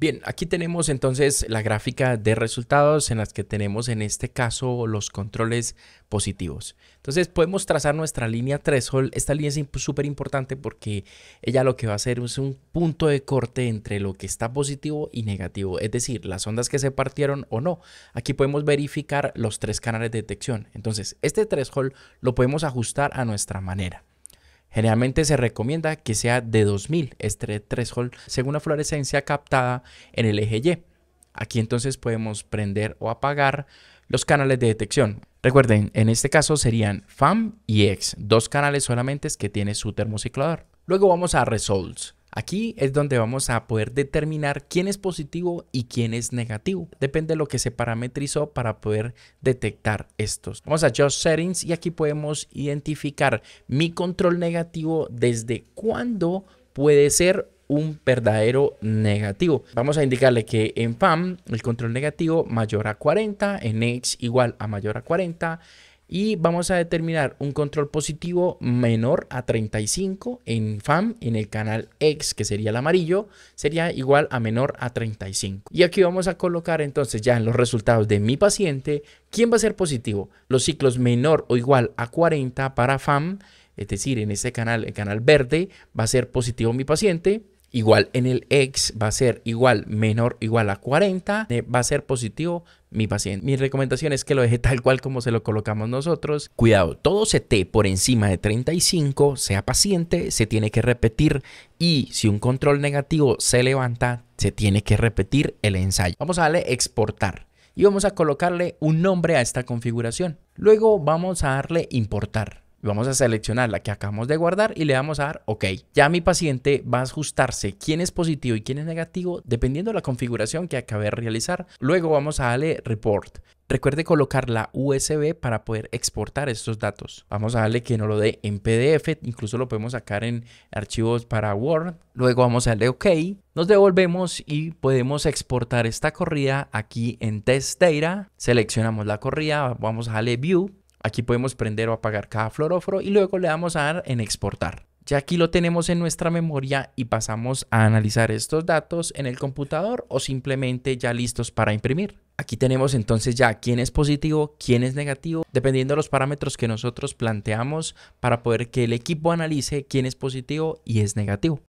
Bien, aquí tenemos entonces la gráfica de resultados en las que tenemos en este caso los controles positivos. Entonces podemos trazar nuestra línea threshold. Esta línea es súper importante porque ella lo que va a hacer es un punto de corte entre lo que está positivo y negativo, es decir, las ondas que se partieron o no. Aquí podemos verificar los tres canales de detección. Entonces este threshold lo podemos ajustar a nuestra manera. Generalmente se recomienda que sea de 2000 este threshold según la fluorescencia captada en el eje Y. Aquí entonces podemos prender o apagar los canales de detección. Recuerden, en este caso serían FAM y EX, dos canales solamente que tiene su termociclador. Luego vamos a Results. Aquí es donde vamos a poder determinar quién es positivo y quién es negativo. Depende de lo que se parametrizó para poder detectar estos. Vamos a Just Settings y aquí podemos identificar mi control negativo desde cuándo puede ser un verdadero negativo. Vamos a indicarle que en FAM el control negativo mayor a 40, en X igual a mayor a 40, y vamos a determinar un control positivo menor a 35 en FAM en el canal X, que sería el amarillo, sería igual a menor a 35. Y aquí vamos a colocar entonces ya en los resultados de mi paciente, ¿quién va a ser positivo? Los ciclos menor o igual a 40 para FAM, es decir, en este canal, el canal verde, va a ser positivo mi paciente Igual en el X va a ser igual menor igual a 40, eh, va a ser positivo mi paciente. Mi recomendación es que lo deje tal cual como se lo colocamos nosotros. Cuidado, todo se CT por encima de 35, sea paciente, se tiene que repetir y si un control negativo se levanta, se tiene que repetir el ensayo. Vamos a darle exportar y vamos a colocarle un nombre a esta configuración. Luego vamos a darle importar. Vamos a seleccionar la que acabamos de guardar y le vamos a dar OK. Ya mi paciente va a ajustarse quién es positivo y quién es negativo dependiendo de la configuración que acabé de realizar. Luego vamos a darle Report. Recuerde colocar la USB para poder exportar estos datos. Vamos a darle que no lo dé en PDF, incluso lo podemos sacar en archivos para Word. Luego vamos a darle OK, nos devolvemos y podemos exportar esta corrida aquí en Test Data. Seleccionamos la corrida, vamos a darle View Aquí podemos prender o apagar cada fluoróforo y luego le damos a dar en exportar. Ya aquí lo tenemos en nuestra memoria y pasamos a analizar estos datos en el computador o simplemente ya listos para imprimir. Aquí tenemos entonces ya quién es positivo, quién es negativo, dependiendo de los parámetros que nosotros planteamos para poder que el equipo analice quién es positivo y es negativo.